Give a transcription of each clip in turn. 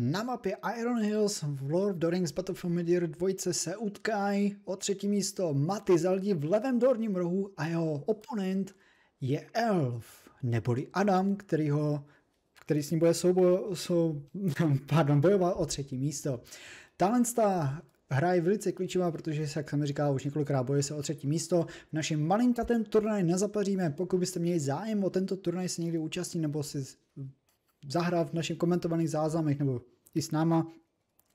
Na mapě Iron Hills v Lord of the Rings Battle for Midir 2 se utkají o třetí místo Maty Zaldi v levém dorním rohu a jeho oponent je Elf, neboli Adam, který, ho, který s ním bude soubo, sou, pardon, bojovat o třetí místo. Talentsta hra je velice klíčová, protože, jak jsem říkal, už několikrát boje se o třetí místo. V našem malinkatém turnaj nezapaříme, pokud byste měli zájem o tento turnaj se někdy účastnit nebo si zahrát v našich komentovaných záznamech nebo i s náma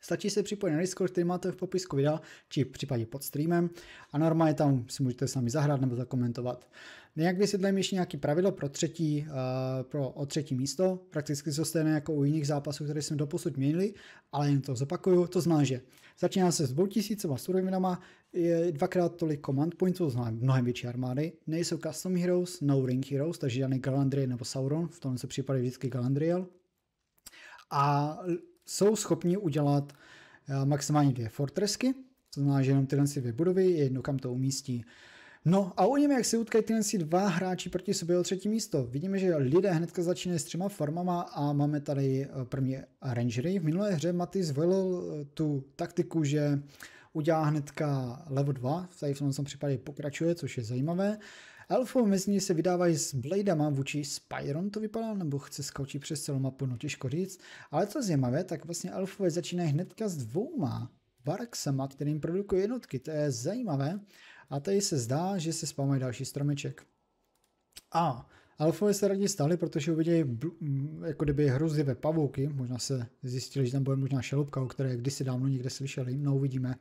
Stačí se připojit na Discord, který máte v popisku videa, či v případě pod streamem a normálně tam si můžete sami zahrát nebo zakomentovat. Nějak vysvětlím ještě nějaký pravidlo pro třetí, uh, pro, o třetí místo, prakticky to stejné jako u jiných zápasů, které jsme doposud měli, ale jen to zopakuju, to znamená, že začíná se s 2000 surovinama, je dvakrát tolik command pointů, to znamená mnohem větší armády, nejsou custom heroes, no ring heroes, takže žádný Galandriel nebo Sauron, v tom se případě vždycky Galandriel, a jsou schopni udělat eh, maximálně dvě fortresky, to znamená, že jenom tyhle dvě budovy, jedno kam to umístí. No a uvidíme, jak se utkají tyhle dva hráči proti sobě o třetí místo. Vidíme, že lidé hnedka začínají s třema formama a máme tady eh, první rangery. V minulé hře Maty zvolil eh, tu taktiku, že udělá hnedka level 2, tady v tom případě pokračuje, což je zajímavé. Elfo mezi ní se vydávají s Bladeama vůči Spyron to vypadá, nebo chce skočit přes celou mapu, no těžko říct. Ale co zajímavé, tak vlastně elfové začínají hnedka s dvouma Varksama, kterým produkují jednotky, to je zajímavé. A tady se zdá, že se spámají další stromeček. A elfové se raději stali, protože uviděli mm, jako kdyby hrozivé pavouky, možná se zjistili, že tam bude možná šelupka, o které kdysi dávno někde slyšeli, no uvidíme.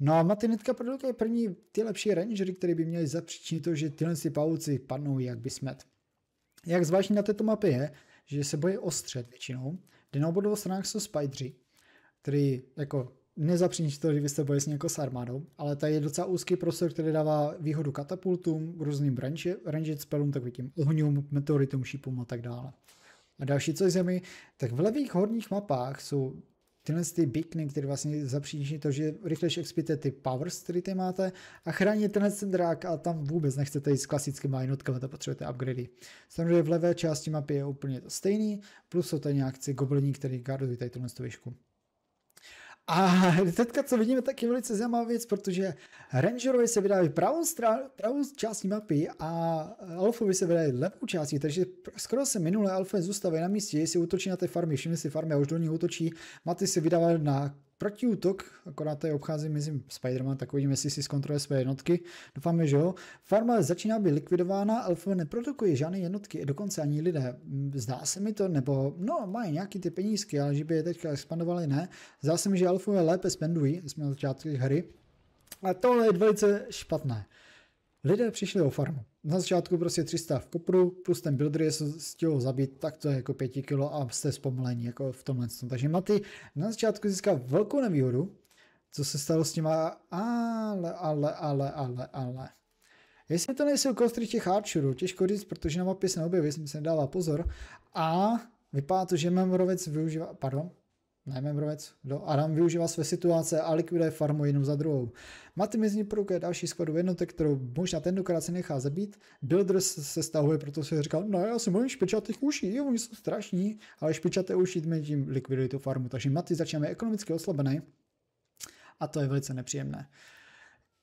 No a Matinitka produkuje první ty lepší rangery, které by měly zapříčnit to, že tyhle si pavouci padnou jak by smet. Jak zvláštní na této mapě je, že se bojí ostřet většinou, kde na obou stranách jsou spidři, který jako nezapříčí to, že byste bojili s jako s armádou, ale tady je docela úzký prostor, který dává výhodu katapultům, různým branže, ranged spellům, takový tím ohňům, meteoritům, šípům a tak dále. A další, co je zemi, tak v levých horních mapách jsou tyhle ty beacony, které vlastně zapříčí to, že rychlejší expíte ty powers, které ty máte a chráníte tenhle ten drák a tam vůbec nechcete jít s klasickými jednotkami, to potřebujete upgrady. Samozřejmě v levé části mapy je úplně to stejný, plus jsou tady nějakci goblini, který gardují tady tuhle výšku. A teďka, co vidíme, tak je velice zajímavá věc, protože Rangerovi se vydávají pravou, pravou částí mapy a Alfovi se vydávají levou částí, takže skoro se minule Alfa zůstávají na místě, jestli útočí na té farmě, všimli si farmy a už do ní útočí, Maty se vydává na protiútok, akorát to je obchází mezi Spiderman, tak uvidíme, jestli si zkontroluje své jednotky. Doufáme, že jo. Farma začíná být likvidována, elfové neprodukují žádné jednotky, dokonce ani lidé. Zdá se mi to, nebo no, mají nějaký ty penízky, ale že by je teďka expandovali, ne. Zdá se mi, že elfové lépe spendují, jsme na začátku hry. A tohle je velice špatné. Lidé přišli o farmu na začátku prostě 300 v kopru, plus ten builder, z těho zabít, tak to je jako 5 kg a jste zpomalení jako v tomhle. Takže Maty na začátku získá velkou nevýhodu, co se stalo s těma, ale, ale, ale, ale, ale. Jestli to nejsou kostry těch archerů, těžko říct, protože na mapě se neobjeví, jsem se nedává pozor. A vypadá to, že Memorovec využívá, pardon, Najmemrovec, kdo Adam využívá své situace a likviduje farmu jednu za druhou. Maty mezi produkuje další skladu jednotek, kterou možná tentokrát se nechá zabít. Builder se stahuje, protože si říkal, no já si mám špičatých uší, jo, oni jsou strašní, ale špičaté uší tím likvidují tu farmu, takže Maty začínáme ekonomicky oslabený a to je velice nepříjemné.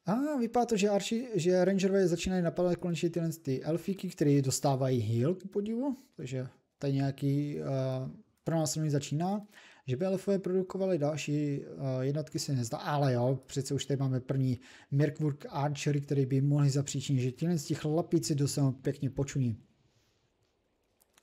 A vypadá to, že, Arši, že Rangerové začínají napadat konečně tyhle ty elfíky, které dostávají heal, k podivu, takže tady nějaký uh, pro nás začíná. Že by elfové produkovali další eh, jednotky se nezdá, ale jo, přece už tady máme první Mirkwork Archery, který by mohli zapříčinit, že tyhle z těch lapici dostanou pěkně počuní.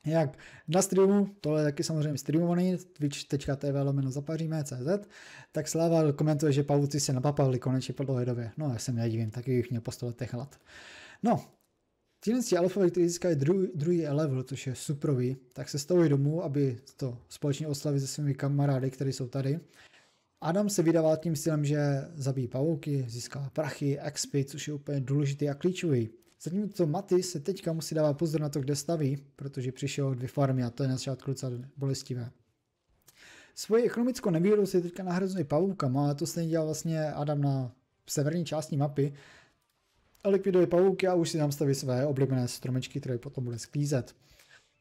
Jak na streamu, tohle je taky samozřejmě streamovaný, twitch.tv lomeno zapaříme.cz, tak Sláva komentuje, že pavuci se napapali konečně po dlouhé době. No já se nedivím, taky jich měl po stole hlad. No, Tímhle z alfové, kteří získají druhý, druhý level, což je suprový, tak se stavují domů, aby to společně oslavili se svými kamarády, kteří jsou tady. Adam se vydává tím stylem, že zabíjí pavouky, získá prachy, XP, což je úplně důležitý a klíčový. Zatímco Maty se teďka musí dávat pozor na to, kde staví, protože přišel dvě farmy a to je na začátku docela bolestivé. Svoji ekonomickou nevýhodu si teďka nahrazuje pavoukama, ale to stejně dělal vlastně Adam na severní části mapy, likviduje pavouky a už si tam staví své oblíbené stromečky, které potom bude sklízet.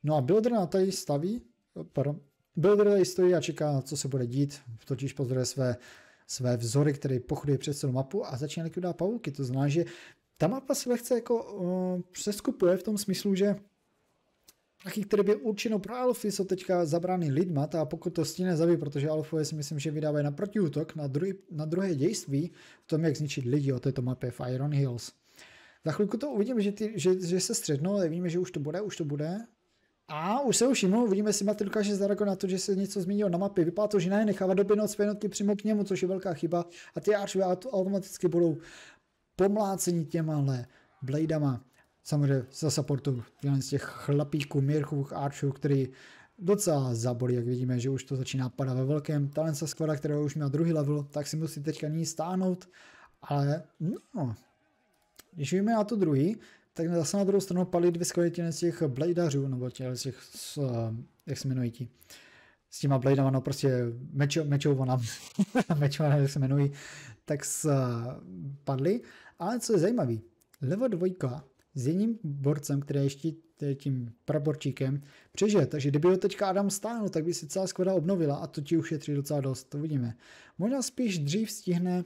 No a builder na tady staví, pardon, builder tady stojí a čeká, co se bude dít, totiž pozoruje své, své vzory, které pochoduje přes celou mapu a začíná likvidovat pavouky. To znamená, že ta mapa se lehce jako uh, přeskupuje v tom smyslu, že prachy, které by určeno pro alfy, jsou teďka zabrány lidma, a pokud to stíne zabí, protože alfové si myslím, že vydávají na protiútok, na, druhý, na druhé dějství v tom, jak zničit lidi o této mapě v Iron Hills. Za chvilku to uvidíme, že, ty, že, že se střednou, ale víme, že už to bude, už to bude. A už se všimnu, uvidíme, si Martin že zdaleko na to, že se něco změnilo na mapě. Vypadá to, že ne, nechává doběhnout své jednotky přímo k němu, což je velká chyba. A ty archivy automaticky budou pomlácení těma ale bladama samozřejmě za supportu z těch chlapíků, Mirchů, Archů, který docela zabolí, jak vidíme, že už to začíná padat ve velkém. Talent se skvada, kterého už má druhý level, tak si musí teďka ní stáhnout, ale no, když víme na to druhý, tak zase na druhou stranu padly dvě skvělé z těch bladeařů, nebo těch, z těch, s, eh, jak se jmenují ti, s těma bladama, no prostě mečo, mečovaná, mečovaná, jak se jmenují, tak s, eh, padly. Ale co je zajímavé, level dvojka s jedním borcem, který ještě tím praborčíkem, přežije. Takže kdyby ho teďka Adam stáhnul, tak by se celá skvěda obnovila a to ti ušetří docela dost, to vidíme. Možná spíš dřív stihne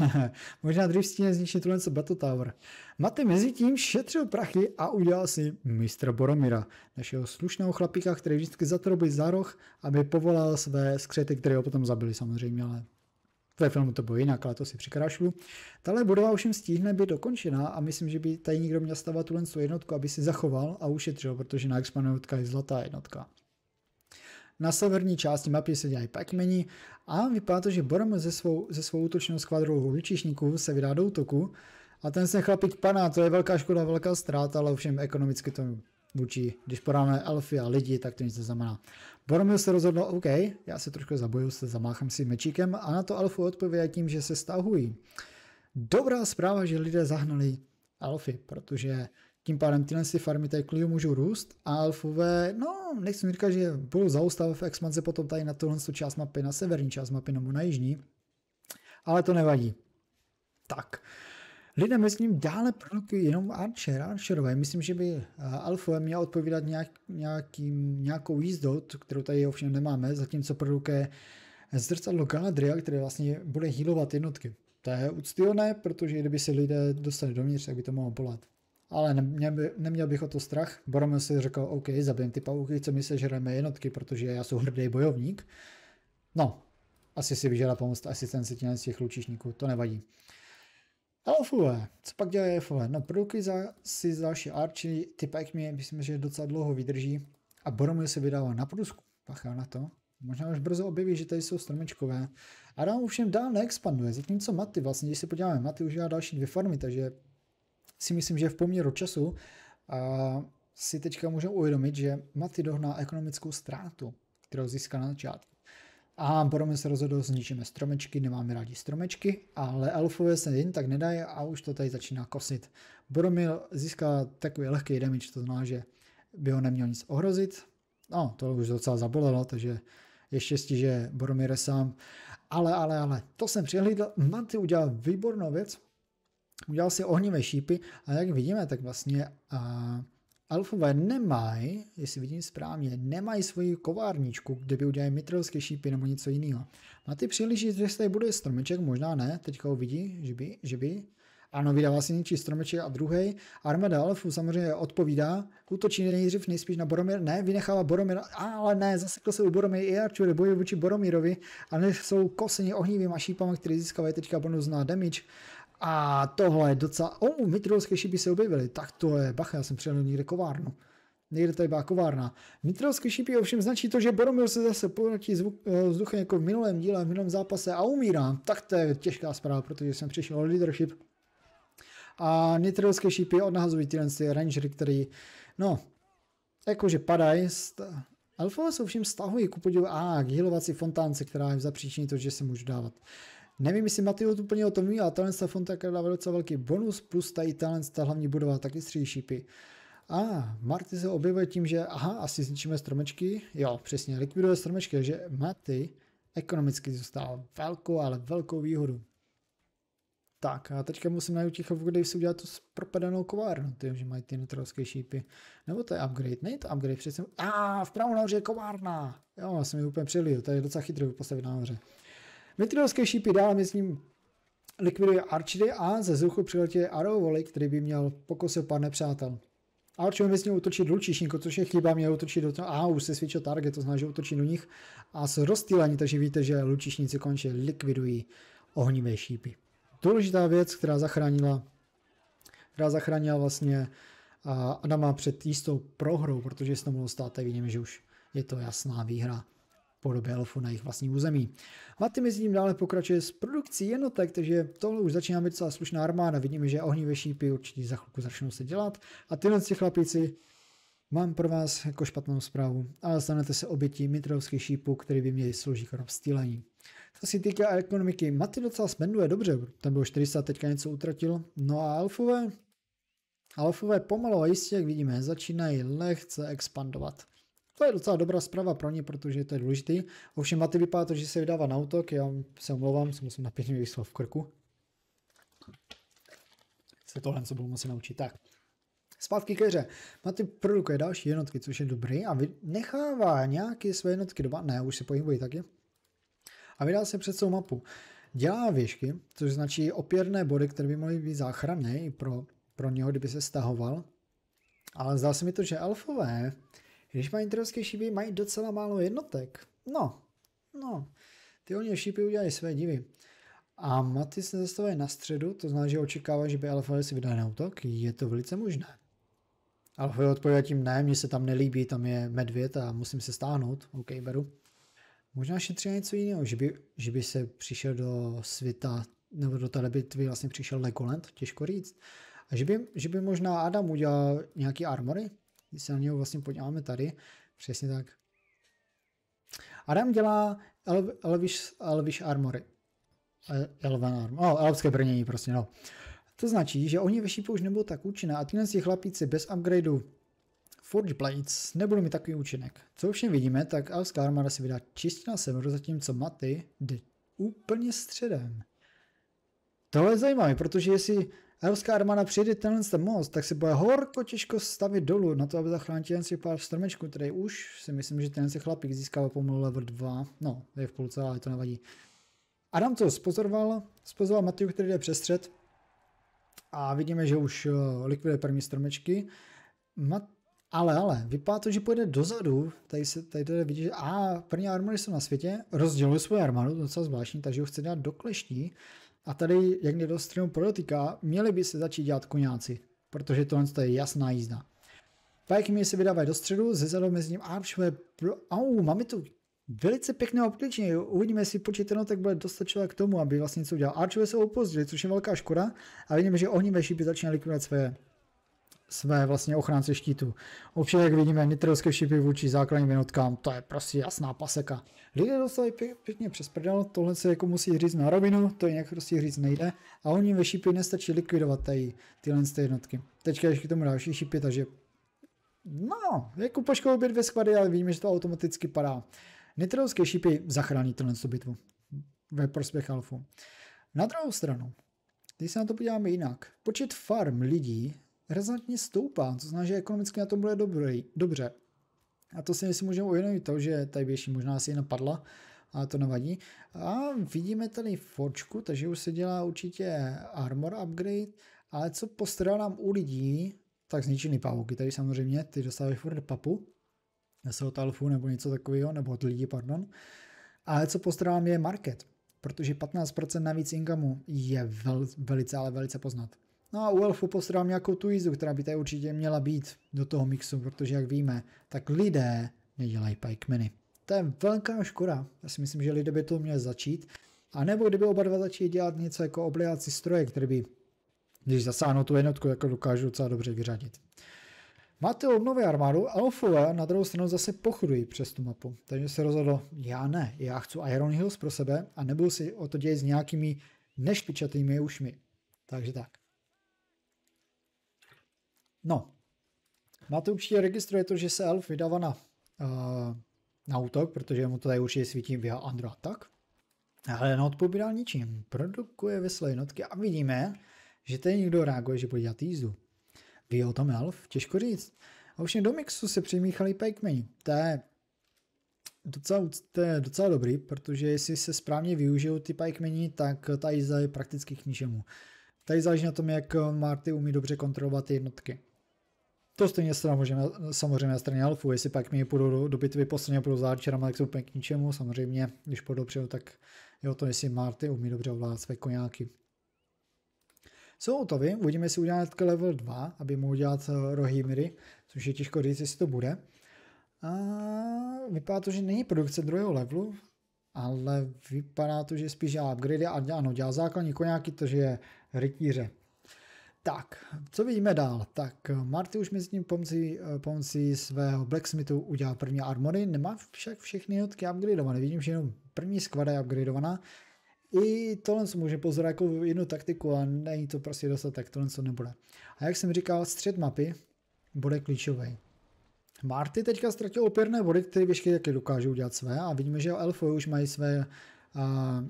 Možná dřív stihne zničit tuhle Battle Tower. Maty mezi tím šetřil prachy a udělal si mistra Boromira, našeho slušného chlapíka, který vždycky zatrobil za roh, aby povolal své skřety, které ho potom zabili samozřejmě, ale ve filmu to bylo jinak, ale to si přikrášlu. Tahle budova už jim stíhne být dokončená a myslím, že by tady někdo měl stavat tuhle jednotku, aby si zachoval a ušetřil, protože na x jednotka je zlatá jednotka. Na severní části mapy se dělají pakmeni a vypadá to, že Borom ze svou, ze svou útočnou skvadrou lučišníků se vydá do útoku a ten se chlapík paná, to je velká škoda, velká ztráta, ale ovšem ekonomicky to vůči, když podáme elfy a lidi, tak to nic neznamená. Boromil se rozhodl, OK, já se trošku zaboju, se zamáchám si mečíkem a na to elfu odpověděl tím, že se stahují. Dobrá zpráva, že lidé zahnali elfy, protože tím pádem tyhle si farmy tady klidně můžou růst a elfové, no nechci mi říkat, že budou zaustav v expanze potom tady na tuhle část mapy, na severní část mapy nebo na jižní, ale to nevadí. Tak, Lidé mezi ním dále produkty jenom Archer, Archerové. Myslím, že by eh, Alfa měla odpovídat nějak, nějakým, nějakou jízdou, kterou tady ovšem nemáme, zatímco produkuje zrcadlo Galadriel, které vlastně bude healovat jednotky. To je úctyhodné, protože kdyby se lidé dostali dovnitř, tak by to mohlo bolet. Ale neměl, by, neměl bych o to strach. Boromir si řekl, OK, zabijem ty pavuky, co my sežereme jednotky, protože já jsem hrdý bojovník. No, asi si vyžádá pomoc asistenci těch lučišníků, to nevadí. Elfové. Co pak dělají elfové? No, produkují za, si další arči, pak mi, myslím, že docela dlouho vydrží. A Boromir se vydává na Prusku. Pachá na to. Možná už brzo objeví, že tady jsou stromečkové. dám ovšem dál neexpanduje, zatímco Maty, vlastně když se podíváme, Maty už má další dvě farmy, takže si myslím, že v poměru času a si teďka můžeme uvědomit, že Maty dohná ekonomickou ztrátu, kterou získal na začátku. A Boromir se rozhodl, zničíme stromečky, nemáme rádi stromečky, ale elfové se jen tak nedají a už to tady začíná kosit. Boromir získal takový lehký damage, to znamená, že by ho neměl nic ohrozit. No, to už docela zabolelo, takže je štěstí, že Boromir je sám. Ale, ale, ale, to jsem přihlídl. Manty udělal výbornou věc. Udělal si ohnivé šípy a jak vidíme, tak vlastně a Elfové nemají, jestli vidím správně, nemají svoji kovárničku, kde by udělali mitrilské šípy nebo něco jiného. Má ty příležitost, že se tady bude stromeček, možná ne, teďka uvidí, že by, že by. Ano, vydává si něčí stromeček a druhý. Armáda elfů samozřejmě odpovídá. Útočí nejdřív nejspíš na Boromir. Ne, vynechává Boromir, ale ne, zasekl se u Boromir i Arčury bojuje vůči Boromirovi a než jsou koseni ohnivýma šípami, které získávají teďka bonus na damage. A tohle je docela... O, oh, mitrilské šípy se objevily. Tak to je, bacha, já jsem přijel někde kovárnu. Někde tady byla kovárna. Mitrilské šípy ovšem značí to, že Boromir se zase pohltí eh, vzduchem jako v minulém díle, v minulém zápase a umírá. Tak to je těžká zpráva, protože jsem přišel o leadership. A nitrilské šípy odnahazují tyhle ty rangery, který, no, jakože padají. Elfové se ovšem stahují ku podivu a k fontánce, která jim zapříčiní to, že se můžu dávat. Nevím, jestli Matilda úplně o tom ví, ale Talent také dává docela velký bonus, plus tady Talent, ta hlavní budova, taky střílí šípy. A Marty se objevuje tím, že aha, asi zničíme stromečky. Jo, přesně, likviduje stromečky, že Marty ekonomicky zůstal velkou, ale velkou výhodu. Tak a teďka musím najít těch kde si udělat tu propadanou kovárnu, ty, že mají ty netrovské šípy. Nebo to je upgrade, Ne, to upgrade, přece. A ah, vpravo nahoře je kovárna. Jo, já jsem ji úplně přilil, to je docela chytrý postavit nahoře. Nitrilské šípy dále mezi ním likviduje Archidy a ze vzduchu přiletí Arrow Volley, který by měl pokusil pár nepřátel. určitě mi s ním útočit do což je chyba, měl utočit do toho. A už se svědčil target, to znamená, že utočí do nich a s rozstýlení, takže víte, že lučišníci končí likvidují ohnivé šípy. Důležitá věc, která zachránila, která zachránila vlastně eh, Adama před jistou prohrou, protože se to mohlo stát, tak vidíme, že už je to jasná výhra podobě elfu na jejich vlastním území. Maty mezi tím dále pokračuje s produkcí jednotek, takže tohle už začíná být celá slušná armáda. Vidíme, že ohnivé šípy určitě za chvilku začnou se dělat a tyhle noci chlapíci Mám pro vás jako špatnou zprávu, ale stanete se obětí mitrovských šípů, který by měli sloužit k rozptýlení. Co se týká ekonomiky, Maty docela spenduje dobře, tam bylo 400, teďka něco utratil. No a elfové? Alfové pomalu a jistě, jak vidíme, začínají lehce expandovat. To je docela dobrá zpráva pro ně, protože to je důležitý. Ovšem Maty vypadá to, že se vydává na útok, já se omlouvám, se musím napít mi v krku. Se tohle se budu muset naučit. Tak. Zpátky ke hře. Maty produkuje další jednotky, což je dobrý a nechává nějaké své jednotky doba. Ne, už se pohybují taky. A vydá se před svou mapu. Dělá věšky, což značí opěrné body, které by mohly být záchranné i pro, pro něho, kdyby se stahoval. Ale zdá se mi to, že elfové když mají interovské šípy, mají docela málo jednotek. No, no. Ty oni šípy udělají své divy. A maty se zastavuje na středu, to znamená, že očekává, že by Alfa si vydal na útok. Je to velice možné. je odpovídá tím ne, mně se tam nelíbí, tam je medvěd a musím se stáhnout. OK, beru. Možná šetří něco jiného, že by, že by se přišel do světa, nebo do té bitvy vlastně přišel Legoland, těžko říct. A že by, že by možná Adam udělal nějaký armory, když se na něho vlastně podíváme tady, přesně tak. Adam dělá Elvish, Elvish Armory. Elven Armory, No, elbské brnění prostě, no. To značí, že oni ve šípu už nebudou tak účinné a tyhle si chlapíci bez upgradeu Forge Blades nebudou mít takový účinek. Co ovšem vidíme, tak Elfská armáda se vydá čistě na severu, zatímco Maty jde úplně středem. Tohle je zajímavé, protože jestli Evropská armáda přijde tenhle ten most, tak se bude horko těžko stavit dolů na to, aby zachránit jen si pár stromečků, který už si myslím, že ten se chlapík získal pomalu level 2. No, je v půlce, ale to nevadí. Adam to spozoroval, spozoroval Matiu, který jde přes střed a vidíme, že už eh, likviduje první stromečky. Mat- ale, ale, vypadá to, že půjde dozadu, tady se tady jde vidět, že a první armády jsou na světě, rozděluje svou armádu, docela zvláštní, takže ho chce dát do kleští. A tady, jak někdo streamu podotýká, měli by se začít dělat koňáci, protože tohle je jasná jízda. Pajky mi se vydávají do středu, ze zadu mezi ním archway. Pro... Au, máme tu velice pěkné obklíčení. Uvidíme, jestli počet tak bude dostačovat k tomu, aby vlastně něco udělal. Archway se opozdili, což je velká škoda. A vidíme, že ohnivé šípy začínají likvidovat své své vlastně ochránce štítu. Ovšem, jak vidíme, nitrilské šipy vůči základním jednotkám, to je prostě jasná paseka. Lidé dostali pě- pěkně přes prdel, tohle se jako musí říct na rovinu, to jinak prostě říct nejde a oni ve šipy nestačí likvidovat tady tyhle jednotky. Teďka ještě k tomu další šipy, takže no, jako poškodil obě dvě skvady, ale vidíme, že to automaticky padá. Nitrilské šipy zachrání tuhle bitvu ve prospěch Alfu. Na druhou stranu, když se na to podíváme jinak, počet farm lidí razantně stoupá, to znamená, že ekonomicky na tom bude dobrý, dobře. A to si myslím můžeme uvědomit to, že tady větší možná asi napadla, a to nevadí. A vidíme tady fočku, takže už se dělá určitě armor upgrade, ale co postrádám u lidí, tak zničený pavouky, tady samozřejmě, ty dostávají furt papu, z od alfu nebo něco takového, nebo od lidí, pardon. Ale co postrádám je market, protože 15% navíc inkamu je vel, velice, ale velice poznat. No a u elfu posílám nějakou tu jízdu, která by tady určitě měla být do toho mixu, protože jak víme, tak lidé nedělají pikemeny. To je velká škoda. Já si myslím, že lidé by to měli začít. A nebo kdyby oba dva začali dělat něco jako obligaci stroje, který by, když zasáhnou tu jednotku, jako dokážu docela dobře vyřadit. Máte obnovy armádu, elfové na druhou stranu zase pochodují přes tu mapu. Takže se rozhodlo. já ne, já chci Iron Hills pro sebe a nebudu si o to dělat s nějakými nešpičatými ušmi. Takže tak. No, máte určitě registruje to, že se Elf vydává na, uh, na útok, protože mu to tady určitě svítí via Andro tak. Ale neodpovídá ničím. Produkuje veselé jednotky a vidíme, že tady někdo reaguje, že bude dělat jízdu. Ví o tom Elf? Těžko říct. A už do mixu se přimíchali Pikemeni. To je docela, to je docela dobrý, protože jestli se správně využijou ty Pikemeni, tak ta jízda je prakticky k ničemu. Tady záleží na tom, jak Marty umí dobře kontrolovat ty jednotky. To stejně se může na, samozřejmě na straně Alfu, jestli pak mi půjdou do, do bitvy posledně půjdou za Archerama, tak jsou k ničemu, samozřejmě, když půjdou dopředu, tak jo, to jestli Marty umí dobře ovládat své koňáky. Jsou hotovy, uvidíme, jestli udělat level 2, aby mohl dělat eh, Rohimiry, což je těžko říct, jestli to bude. A vypadá to, že není produkce druhého levelu, ale vypadá to, že spíš dělá upgrade a ano, dělá základní koňáky, to, že je rytíře. Tak, co vidíme dál? Tak eh, Marty už mezi tím pomocí, eh, pomocí svého Blacksmithu udělal první armory, nemá však všechny jednotky upgradeované, vidím, že jenom první skvada je upgradeovaná. I tohle se může pozorovat jako jednu taktiku a není to prostě dostatek, tohle co nebude. A jak jsem říkal, střed mapy bude klíčový. Marty teďka ztratil opěrné body, které všechny taky dokáže udělat své a vidíme, že elfové už mají své uh,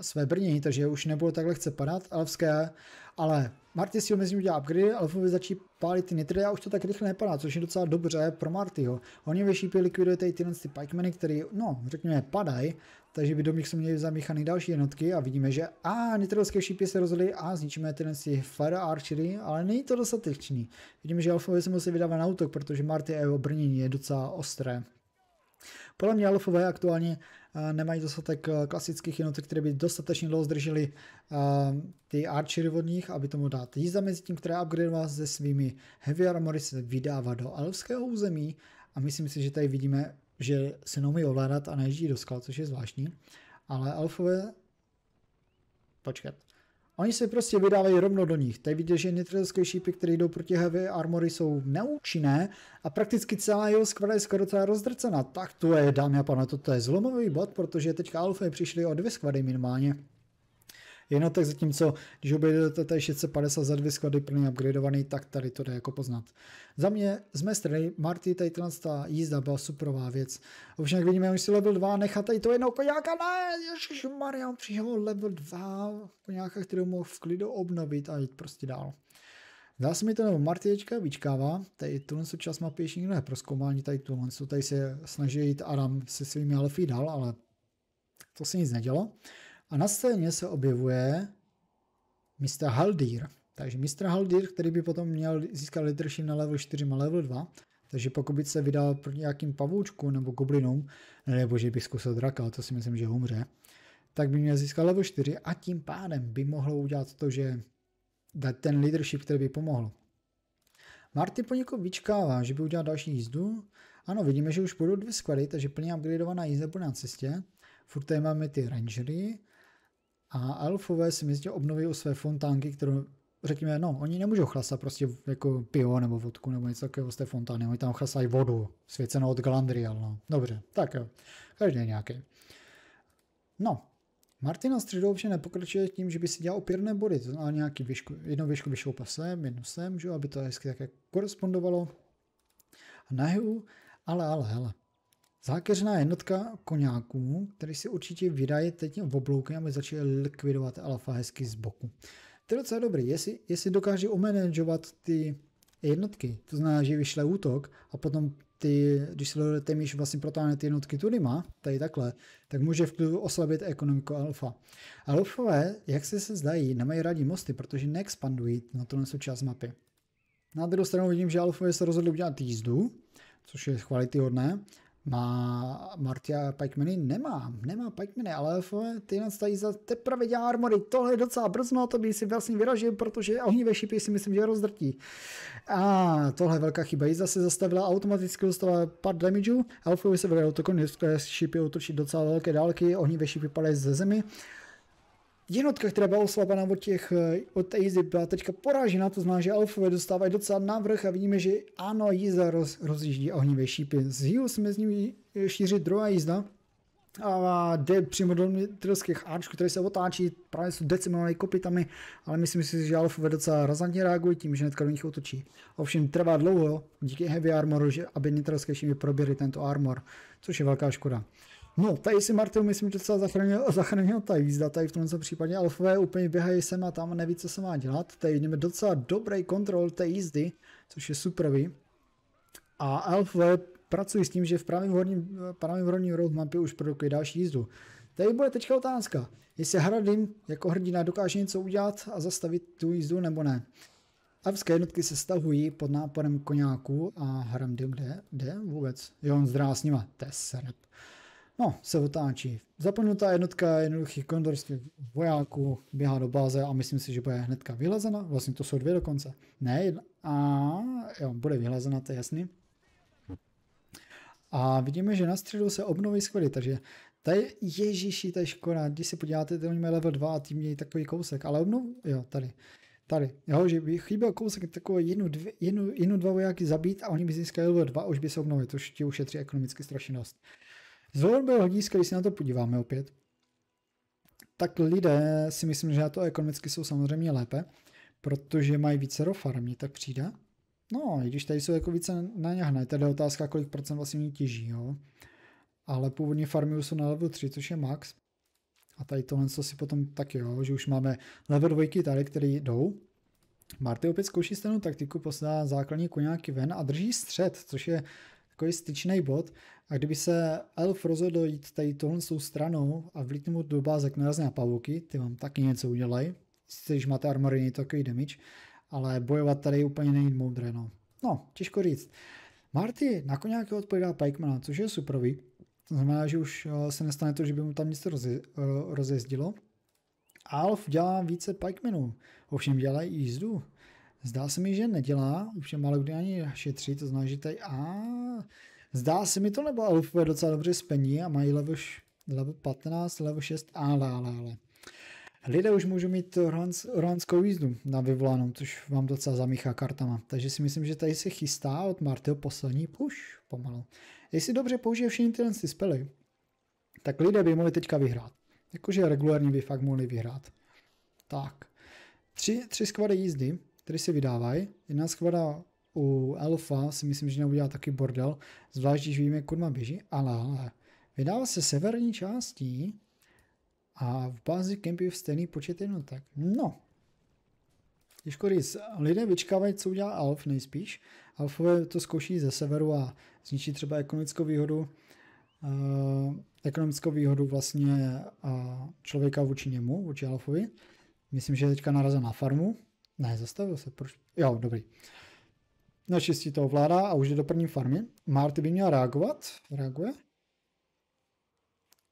své brnění, takže už nebude takhle chce padat, elfské, ale Marty si ho mezi udělá upgrade, elfovi začí pálit ty nitry a už to tak rychle nepadá, což je docela dobře pro Martyho. Oni ve šípě likviduje tady tyhle ty pikemeny, který, no, řekněme, padají, takže by do nich jsou měli zamíchaný další jednotky a vidíme, že a nitrilské šípy se rozhodly a zničíme tyhle ty Fire Archery, ale není to dostatečný. Vidíme, že elfovi se musí vydávat na útok, protože Marty a jeho brnění je docela ostré. Podle mě Alfové aktuálně nemají dostatek eh, klasických jednotek, které by dostatečně dlouho zdržely ty archery od nich, aby tomu dát jízda mezi tím, která upgradeová se svými heavy armory se vydává do elfského území a myslím si, že tady vidíme, že se neumí ovládat a neježdí do skal, což je zvláštní, ale elfové Počkat. Oni se prostě vydávají rovno do nich. Tady vidíte, že nitrilské šípy, které jdou proti heavy armory, jsou neúčinné a prakticky celá jeho skvada je skoro celá rozdrcena. Tak to je, dámy a pane, toto je zlomový bod, protože teďka alfy přišli o dvě skvady minimálně tak zatímco když objedete tady 650 za dvě sklady plně upgradeovaný, tak tady to jde jako poznat. Za mě, z mé strany, Marty, tady ta jízda byla superová věc. Ovšem, jak vidíme, už si level 2, nechat tady to jednou koňáka, ne, Maria, přijel level 2, koňáka, kterou mohl v klidu obnovit a jít prostě dál. Dá se mi to nebo Martiečka vyčkává, tady tuhle čas má ještě nikdo neproskoumal, ani tady tuhle, tady se snaží jít Adam se svými alfy dál, ale to se nic nedělo. A na scéně se objevuje mistr Haldir. Takže mistr Haldir, který by potom měl získat leadership na level 4 a level 2. Takže pokud by se vydal pro nějakým pavoučku nebo goblinům, nebo že by zkusil draka, to si myslím, že umře, tak by měl získat level 4 a tím pádem by mohlo udělat to, že dát ten leadership, který by pomohl. Marty poněkud vyčkává, že by udělal další jízdu. Ano, vidíme, že už budou dvě skvady, takže plně upgradeovaná jízda bude na cestě. Furt tady máme ty rangery, a elfové si myslím, že o své fontánky, kterou řekněme, no, oni nemůžou chlasat prostě jako pivo nebo vodku nebo něco takového z té fontány, oni tam chlasají vodu, svěcenou od Galandriel, no. Dobře, tak jo, každý nějaký. No, Martina Středovče nepokračuje tím, že by si dělal opěrné body, to znamená nějaký výšku, jednou výšku vyšoupa sem, jednu sem, že, aby to hezky také korespondovalo. A na ale, ale, hele, Zákeřná jednotka koňáků, který si určitě vydají teď v oblouky, aby začali likvidovat alfa hezky z boku. To je docela dobrý, jestli, jestli dokáže omanagovat ty jednotky, to znamená, že vyšle útok a potom ty, když se míš vlastně protáhne ty jednotky tudy má, tady takhle, tak může v klidu oslabit ekonomiku alfa. Alfové, jak se se zdají, nemají rádi mosty, protože neexpandují na tohle součást mapy. Na druhou stranu vidím, že alfové se rozhodli udělat jízdu, což je hodné, má Martia Pikemany? Nemá, nemá Pikemany, ale nás tady za teprve dělá armory. Tohle je docela brzno, to by si vlastně vyražil, protože ohnivé šipy si myslím, že rozdrtí. A tohle je velká chyba. Jízda se zastavila automaticky dostala pár damage. Alfovi se vedou to konec, šipy otočí docela velké dálky, ohnivé šipy padají ze zemi jednotka, která byla oslabena od těch, eh, od Easy, byla teďka poražena, to znamená, že Alfové dostávají docela návrh a vidíme, že ano, jízda roz, rozjíždí ohnivé šípy. Z Hill jsme z nimi eh, šíří druhá jízda a jde přímo do trilských arčů, které se otáčí, právě jsou decimované kopitami, ale myslím si, že Alfové docela razantně reagují tím, že netka do nich otočí. Ovšem trvá dlouho díky heavy armoru, že, aby nitrovské šípy proběhly tento armor, což je velká škoda. No, tady si Martin, myslím, že docela zachránil, zachránil ta jízda tady v tomto případě. Alfové úplně běhají sem a tam neví, co se má dělat. Tady vidíme docela dobrý kontrol té jízdy, což je super, A Alfové pracují s tím, že v pravém horním, pravém horním road mapě už produkuje další jízdu. Tady bude teďka otázka, jestli Hradin jako hrdina dokáže něco udělat a zastavit tu jízdu nebo ne. Avské jednotky se stahují pod náporem koňáků a Hradin kde? Kde vůbec? Jo, on zdrá s nima. To je No, se otáčí. Zaplnutá jednotka jednoduchých kondorských vojáků běhá do báze a myslím si, že bude hnedka vyhlazena. Vlastně to jsou dvě dokonce. Ne, jedna. A jo, bude vyhlazena, to je jasný. A vidíme, že na středu se obnoví schody, takže tady, ježiši, ta je škoda, když se podíváte, tady oni mají level 2 a tím mějí takový kousek, ale obnovu, jo, tady, tady, jo, že by chyběl kousek takové jednu, dvě, jednu, jednu, dva vojáky zabít a oni by získali level 2 už by se obnovili, což ti ušetří ekonomicky strašně dost. Z dlouhodobého hlediska, když se na to podíváme opět, tak lidé si myslím, že na to ekonomicky jsou samozřejmě lépe, protože mají více farm, mě tak přijde. No, i když tady jsou jako více na hned, tady je otázka, kolik procent vlastně těží, jo. Ale původně farmy už jsou na level 3, což je max. A tady tohle co si potom tak jo, že už máme level 2 tady, který jdou. Marty opět zkouší stejnou taktiku, posledá základní koňáky ven a drží střed, což je takový styčný bod a kdyby se elf rozhodl jít tady tohle stranou a vlítne mu do bázek narazně na pavouky, ty vám taky něco udělají, sice když máte armory, není to takový damage, ale bojovat tady úplně není moudré, no. No, těžko říct. Marty na koněky odpovídá Pikemana, což je suprový. To znamená, že už eh, se nestane to, že by mu tam něco roze, eh, rozjezdilo. Alf dělá více pikemenů, ovšem dělá i jízdu. Zdá se mi, že nedělá, už je málo kdy ani šetří, to znamená, že tady a zdá se mi to, nebo elfové docela dobře spení a mají level, level 15, level 6, ale, ale, ale. Lidé už můžou mít rohanskou jízdu na vyvolanou, což vám docela zamíchá kartama. Takže si myslím, že tady se chystá od Martyho poslední puš pomalu. Jestli dobře použije všechny tyhle spely, tak lidé by mohli teďka vyhrát. Jakože regulárně by fakt mohli vyhrát. Tak. Tři, tři skvady jízdy, který se vydávají. Jedna skvada u Alfa si myslím, že neudělá taky bordel, zvlášť když víme, kurma běží, ale, ale vydává se severní částí a v bázi kempy v stejný počet jednotek. No, Těžko říct, lidé vyčkávají, co udělá Alf nejspíš. Alfové to zkouší ze severu a zničí třeba ekonomickou výhodu, uh, ekonomickou výhodu vlastně uh, člověka vůči němu, vůči Alfovi. Myslím, že teďka narazil na farmu, ne, zastavil se, proč? Jo, dobrý. Naštěstí to ovládá a už je do první farmy. Marty by měl reagovat. Reaguje.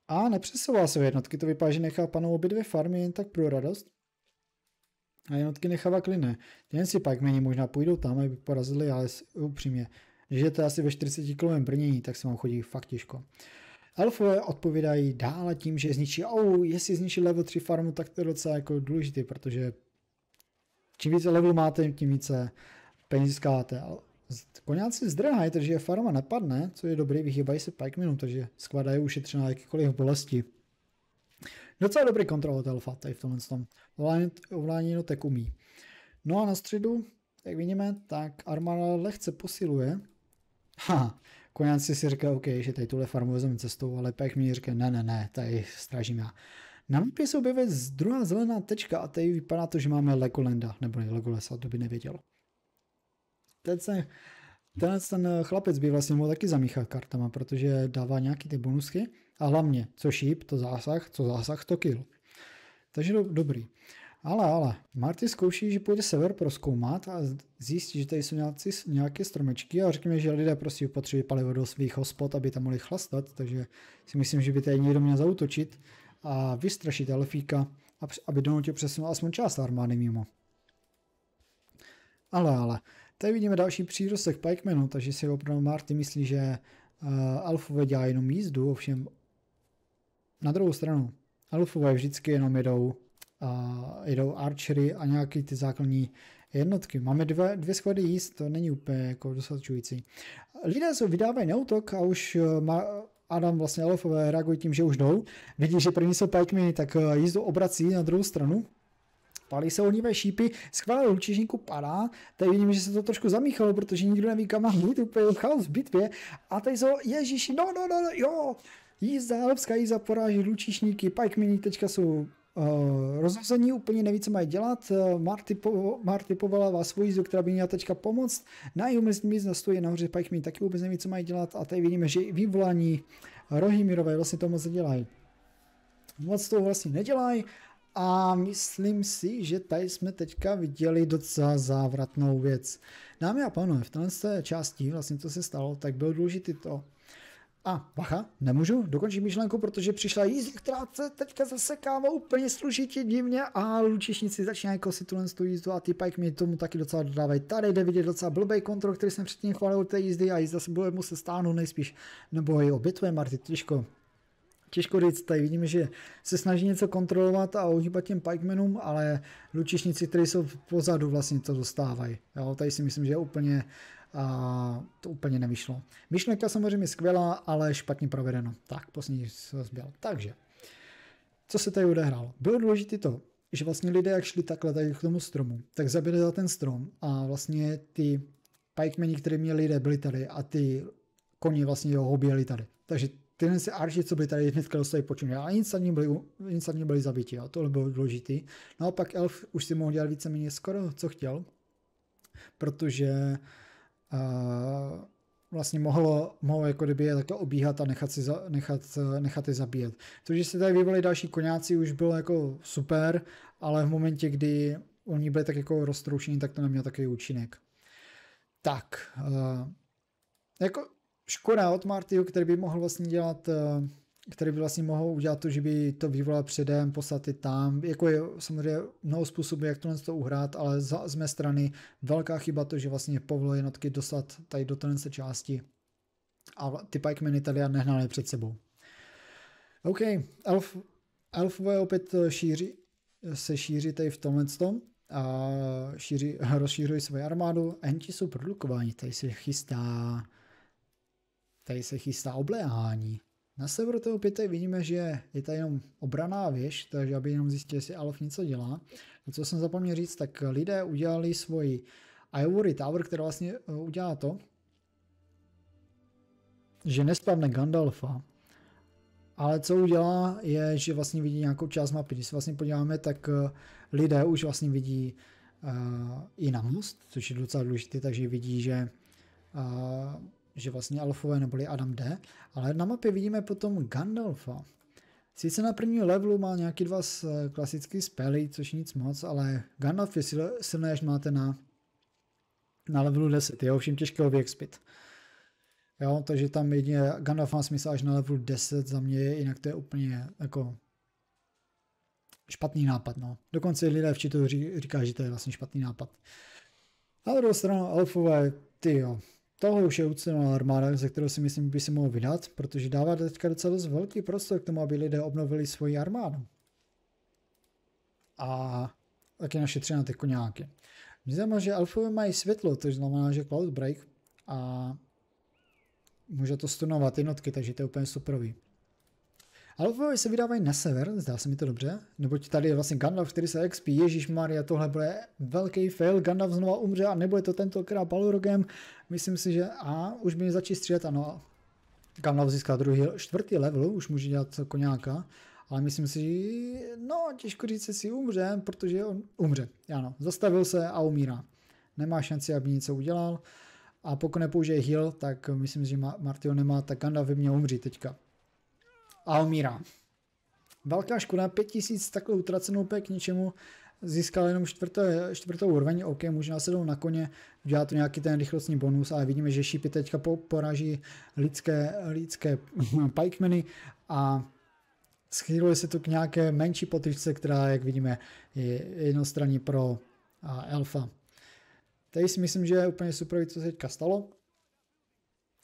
A nepřesouvá se jednotky, to vypadá, že nechá panu obě dvě farmy jen tak pro radost. A jednotky nechává klidné. Jen si pak mění možná půjdou tam, aby porazili, ale upřímně, když je to asi ve 40 km brnění, tak se vám chodí fakt těžko. Elfové odpovídají dále tím, že zničí, oh, jestli zničí level 3 farmu, tak to je docela jako důležité, protože Čím více levelů máte, tím více peněz získáte. Konáci zdrhají, takže je farma nepadne, co je dobrý, vyhýbají se pikeminům, takže skvada je ušetřená jakýkoliv bolesti. Docela dobrý kontrol od Alfa tady v tomhle tom. Ovládání tak umí. No a na středu, jak vidíme, tak armáda lehce posiluje. Ha, konáci si říkají, OK, že tady tuhle farmu vezmeme cestou, ale Pike mi říká, ne, ne, ne, tady strážím já. Na mapě se objevuje druhá zelená tečka a tady vypadá to, že máme Legolanda, nebo Legolesa, to by nevěděl. Teď se, tenhle ten chlapec by vlastně mohl taky zamíchat kartama, protože dává nějaký ty bonusky a hlavně, co šíp, to zásah, co zásah, to kill. Takže do, dobrý. Ale, ale, Marty zkouší, že půjde sever proskoumat a zjistí, že tady jsou nějaký, nějaké stromečky a řekněme, že lidé prostě upotřebují palivo do svých hospod, aby tam mohli chlastat, takže si myslím, že by tady někdo měl zautočit a vystrašit Elfíka, aby donutil přesunul aspoň část armády mimo. Ale, ale, tady vidíme další přírostek Pikemanu, takže si opravdu Marty myslí, že uh, elfové dělá jenom jízdu, ovšem na druhou stranu, elfové vždycky jenom jedou, uh, jedou archery a nějaký ty základní jednotky. Máme dvě dvě sklady jíst, to není úplně jako dostačující. Lidé se vydávají na útok a už uh, ma, Adam vlastně Alofové reagují tím, že už jdou. Vidí, že první jsou pajkmi, tak eh, jízdu obrací na druhou stranu. Pálí se ohnivé šípy, schválně lučišníku padá, tady vidím, že se to trošku zamíchalo, protože nikdo neví kam má jít, úplně chaos v bitvě. A tady jsou, ježiši, no, no, no, no, jo, jízda, alpská jízda poráží lučišníky, pajkmini teďka jsou Eh, Rozhození úplně neví, co mají dělat. Eh, Marty, typovala vás svůj jízdu, která by měla teďka pomoct. Na Jumizní míst stojí nahoře, Pike mi taky vůbec neví, co mají dělat. A tady vidíme, že i rohy mirové vlastně to moc nedělají. Moc toho vlastně nedělají. A myslím si, že tady jsme teďka viděli docela závratnou věc. Dámy a pánové, v této části, vlastně co se stalo, tak bylo důležité to, a bacha, nemůžu dokončit myšlenku, protože přišla jízda, která se teďka zasekává úplně služitě divně a lučišníci začínají kosit tuhle tu jízdu a ty pike mi tomu taky docela dodávají. Tady jde vidět docela blbý kontrol, který jsem předtím chválil té jízdy a jízda se bude muset stáhnout nejspíš, nebo je obětuje Marty, těžko, těžko říct, tady vidíme, že se snaží něco kontrolovat a ohýbat těm pikemenům, ale lučišníci, kteří jsou pozadu, vlastně to dostávají. Jo, tady si myslím, že je úplně a to úplně nevyšlo. Myšlenka samozřejmě skvělá, ale špatně provedeno. Tak, poslední zbyl. Takže, co se tady odehrálo? Bylo důležité to, že vlastně lidé, jak šli takhle tady k tomu stromu, tak zabili za ten strom a vlastně ty pikemeni, které měli lidé, byli tady a ty koni vlastně ho objeli tady. Takže tyhle si arši, co byli tady hnedka dostali počinu, a nic tam byli, nic byli zabiti, jo? tohle bylo důležitý. Naopak no elf už si mohl dělat víceméně skoro, co chtěl, protože Eh, vlastně mohlo, mohlo jako kdyby je takhle obíhat a nechat, si za, nechat, eh, nechat je zabíjet. To, že se tady vyvolili další koňáci, už bylo jako super, ale v momentě, kdy oni byli tak jako roztroušení, tak to neměl takový účinek. Tak, uh, jako škoda od Martyho, který by mohl vlastně dělat uh, které by vlastně mohlo udělat to, že by to vyvolal předem, poslat i tam. Jako je samozřejmě mnoho způsobů, jak tohle to uhrát, ale za, z mé strany velká chyba to, že vlastně povolil jednotky dostat tady do tohle části a ty pikemeny tady nehnali před sebou. OK, elf, elfové opět eh, šíří, se šíří tady v tomhle tom a šíří, rozšířují svoji armádu. Enti jsou produkováni, tady se chystá tady se chystá obléhání. Na severu toho pěte vidíme, že je tady jenom obraná věž, takže aby jenom zjistil, jestli Alf něco dělá. A co jsem zapomněl říct, tak lidé udělali svoji Ivory Tower, která vlastně eh, udělá to, že nespadne Gandalfa, ale co udělá, je, že vlastně vidí nějakou část mapy. Když se vlastně podíváme, tak eh, lidé už vlastně vidí uh, i na most, což je docela důležité, takže vidí, že uh, že vlastně alfové neboli Adam D, ale na mapě vidíme potom Gandalfa. Sice na prvním levelu má nějaký dva eh, klasický spely, což nic moc, ale Gandalf je silný, až máte na, na levelu 10, je ovšem těžké ho vyexpit. Jo, takže tam jedině Gandalf má smysl až na levelu 10 za mě, jinak to je úplně jako špatný nápad. No. Dokonce lidé v čitu říkají, že to je vlastně špatný nápad. Na druhou stranu elfové, ty jo, Tohle už je ucelená armáda, ze kterou si myslím, by se mohl vydat, protože dává teďka docela dost velký prostor k tomu, aby lidé obnovili svoji armádu. A taky našetří na ty koňáky. Mě znamená, že alfové mají světlo, to znamená, že cloud break a může to stunovat jednotky, takže to je úplně superový. Alfové se vydávají na sever, zdá se mi to dobře, neboť tady je vlastně Gandalf, který se XP, Ježíš Maria, tohle bude velký fail, Gandalf znova umře a nebude to tentokrát Balrogem, myslím si, že a už by mě začít střílet, ano, Gandalf získá druhý, čtvrtý level, už může dělat koněka, ale myslím si, no těžko říct, si umře, protože on umře, ano, zastavil se a umírá, nemá šanci, aby něco udělal a pokud nepoužije heal, tak myslím, že Martio nemá, tak Gandalf by měl umřít teďka a umírá. Velká škoda, 5000 takovou utracenou pek, k ničemu, získal jenom čtvrté, čtvrtou úroveň, OK, možná se jdou na koně, udělá to nějaký ten rychlostní bonus, ale vidíme, že šípy teďka poraží lidské, lidské pikemeny a schýluje se to k nějaké menší potyčce, která, jak vidíme, je jednostranní pro a, elfa. Tady si myslím, že je úplně super, co se teďka stalo.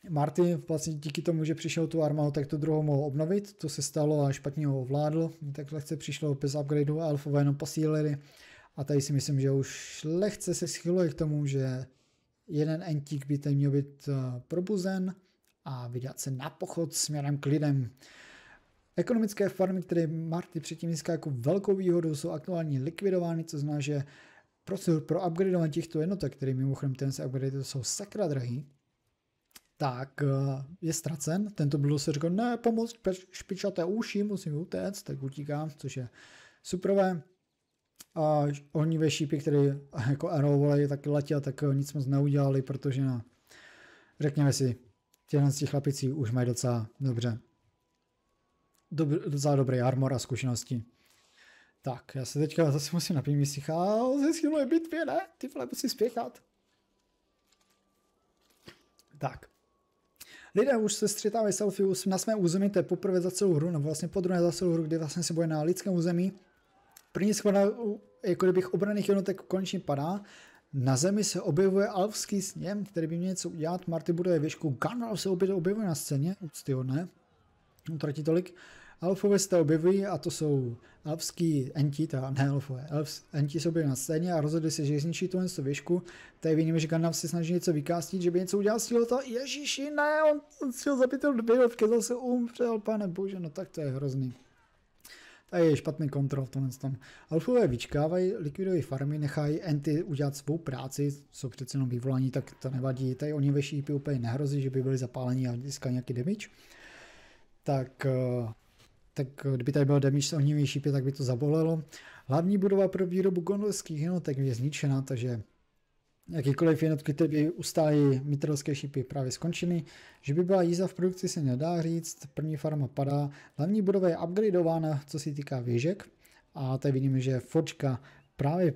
Marty vlastně díky tomu, že přišel tu armádu, tak to druhou mohl obnovit, to se stalo a špatně ho ovládl, tak lehce přišlo bez upgradeu a elfové jenom posílili a tady si myslím, že už lehce se schyluje k tomu, že jeden entík by tady měl být eh, probuzen a vydat se na pochod směrem k lidem. Ekonomické farmy, které Marty předtím získá jako velkou výhodu, jsou aktuálně likvidovány, co znamená, že procedur pro upgradeování těchto jednotek, které mimochodem ten se upgrade jsou sakra drahý, tak eh, je ztracen. Tento bludo se řekl, ne, pomoc, špičaté uši, musím utéct, tak utíkám, což je superové. A oni ve šípy, které eh, jako arrowovali, taky letěl, tak eh, nic moc neudělali, protože na, řekněme si, těhle z těch chlapicí už mají docela dobře, dobře docela dobrý armor a zkušenosti. Tak, já se teďka zase musím napít místích a zjistím moje bitvě, ne? Ty vole, musím spěchat. Tak. Lidé už se střetávají selfie na svém území, to je poprvé za celou hru, nebo vlastně po druhé za celou hru, kdy vlastně se bude na lidském území. První schoda jako kdybych obraných jednotek konečně padá. Na zemi se objevuje alfský sněm, který by měl něco udělat. Marty buduje věšku. Gandalf se opět objevuje na scéně, ne? Utratí tolik. Elfové se objevují a to jsou elfský enti, teda ne elfové, elf, enti se objeví na scéně a rozhodli se, že zničí tuhle věžku. Tady vidíme, že Gandalf se snaží něco vykástit, že by něco udělal s to. Ježíši, ne, on, on si ho zabitel dvě zase umřel, pane bože, no tak to je hrozný. Tady je špatný kontrol v tomhle tom. Elfové vyčkávají, likvidují farmy, nechají enty udělat svou práci, jsou přece jenom vyvolaní, tak to nevadí. Tady oni ve šípy úplně nehrozí, že by byli zapálení a získali nějaký damage. Tak eh, tak kdyby tady byl damage s ohnivý šípy, tak by to zabolelo. Hlavní budova pro výrobu gondolských jednotek je zničena, takže jakýkoliv jednotky, které by ustály mitrovské šípy, právě skončeny. Že by byla jíza v produkci se nedá říct, první farma padá. Hlavní budova je upgradeována, co se týká věžek. A tady vidíme, že fočka právě,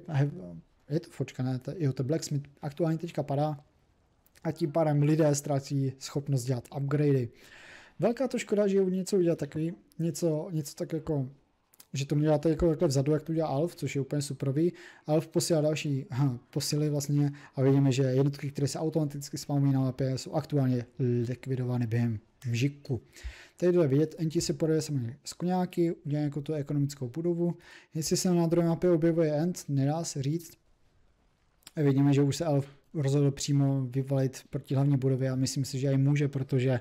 je to fočka, ne, to, jo, to blacksmith aktuálně teďka padá a tím pádem lidé ztrácí schopnost dělat upgradey. Velká to škoda, že něco udělat takový, něco, něco tak jako že to měla tak jako takhle vzadu, jak to udělá Alf, což je úplně superový. Alf posílá další ha, posily vlastně a vidíme, že jednotky, které se automaticky spamují na mapě, jsou aktuálně likvidovány během mžiku. Tady jde vidět, NT se poraduje sami s koňáky, udělá jako tu ekonomickou budovu. Jestli se na druhé mapě objevuje End, nedá se říct. A vidíme, že už se Alf rozhodl přímo vyvalit proti hlavní budově a myslím si, že i může, protože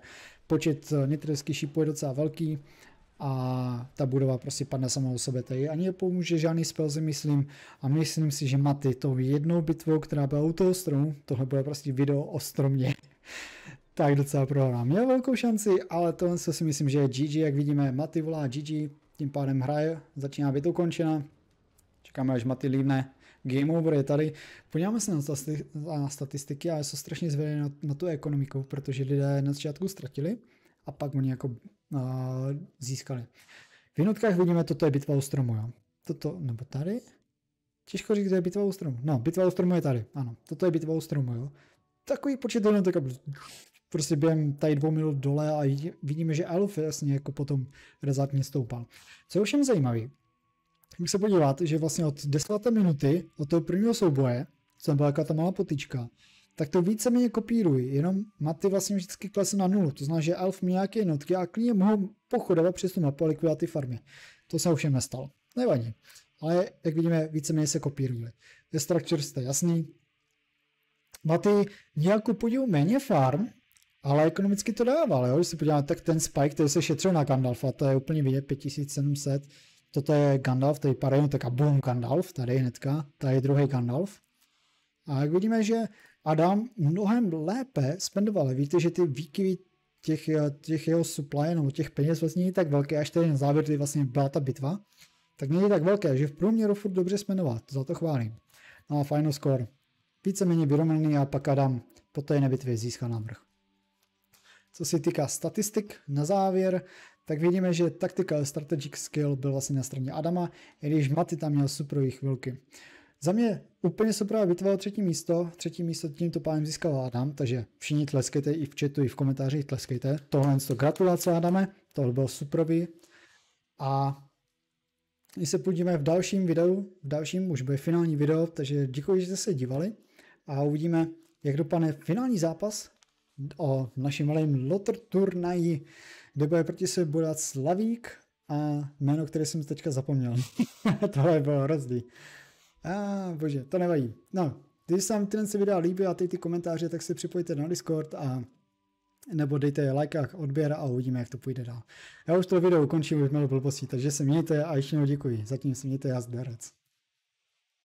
počet eh, nitrylských šípů je docela velký a ta budova prostě padne sama o sebe. Tady ani nepomůže žádný spell, si myslím. A myslím si, že Maty tou jednou bitvou, která byla u toho stromu, tohle bude prostě video o stromě. tak docela prohrám. Měl velkou šanci, ale tohle si myslím, že je GG, jak vidíme, Maty volá GG, tím pádem hraje, začíná být ukončena. Čekáme, až Maty líbne game over je tady. Podíváme se na statistiky a jsou strašně zvedené na, na tu ekonomiku, protože lidé na začátku ztratili a pak oni jako a, získali. V jednotkách vidíme, toto je bitva u stromu, jo. Toto, nebo tady? Těžko říct, kde je bitva u stromu. No, bitva u stromu je tady, ano. Toto je bitva u stromu, jo. Takový počet jednotek prostě během tady dvou minut dole a vidíme, že Alf jasně jako potom rezatně stoupal. Co je ovšem zajímavé, když se podívat, že vlastně od desáté minuty, od toho prvního souboje, co byla jaká ta malá potička, tak to více víceméně kopíruji, jenom maty vlastně vždycky klesl na nulu, to znamená, že elf mi nějaké jednotky a klidně mohou pochodovat přes tu mapu a likvidovat ty farmy. To se ovšem nestalo, nevadí. Ale jak vidíme, víceméně se kopíruje. Je structure jste jasný. Maty nějak podivu méně farm, ale ekonomicky to dává, ale jo? když se podíváme, tak ten spike, který se šetřil na Gandalfa, to je úplně vidět 5700, Toto je Gandalf, tady padají, no tak a boom, Gandalf, tady hnedka, tady druhý Gandalf. A jak vidíme, že Adam mnohem lépe spendoval. Víte, že ty výkyvy těch, těch jeho supply nebo těch peněz vlastně není tak velké, až tady na závěr, kdy vlastně byla ta bitva, tak není tak velké, že v průměru furt dobře spendoval, za to chválím. No a final score. Víceméně vyrovnaný a pak Adam po té nebitvě získal návrh. Co se týká statistik, na závěr, tak vidíme, že Tactical Strategic Skill byl vlastně na straně Adama, i když Maty tam měl super chvilky. Za mě úplně super právě vytvořil třetí místo, třetí místo tímto pádem získal Adam, takže všichni tleskejte i v chatu, i v komentářích tleskejte. Tohle je to gratulace Adame, tohle bylo superový. A my se půjdeme v dalším videu, v dalším už bude finální video, takže děkuji, že jste se dívali a uvidíme, jak dopadne finální zápas o našem malém Lotter turnaji kde bude proti se bodat Slavík a jméno, které jsem teďka zapomněl. Tohle bylo hrozný. A ah, bože, to nevadí. No, když se vám ten se videa líbí a ty ty komentáře, tak se připojte na Discord a nebo dejte like, odběr a uvidíme, jak to půjde dál. Já už to video ukončím, už měl blbosti, takže se mějte a ještě jednou děkuji. Zatím se mějte, a zdarec.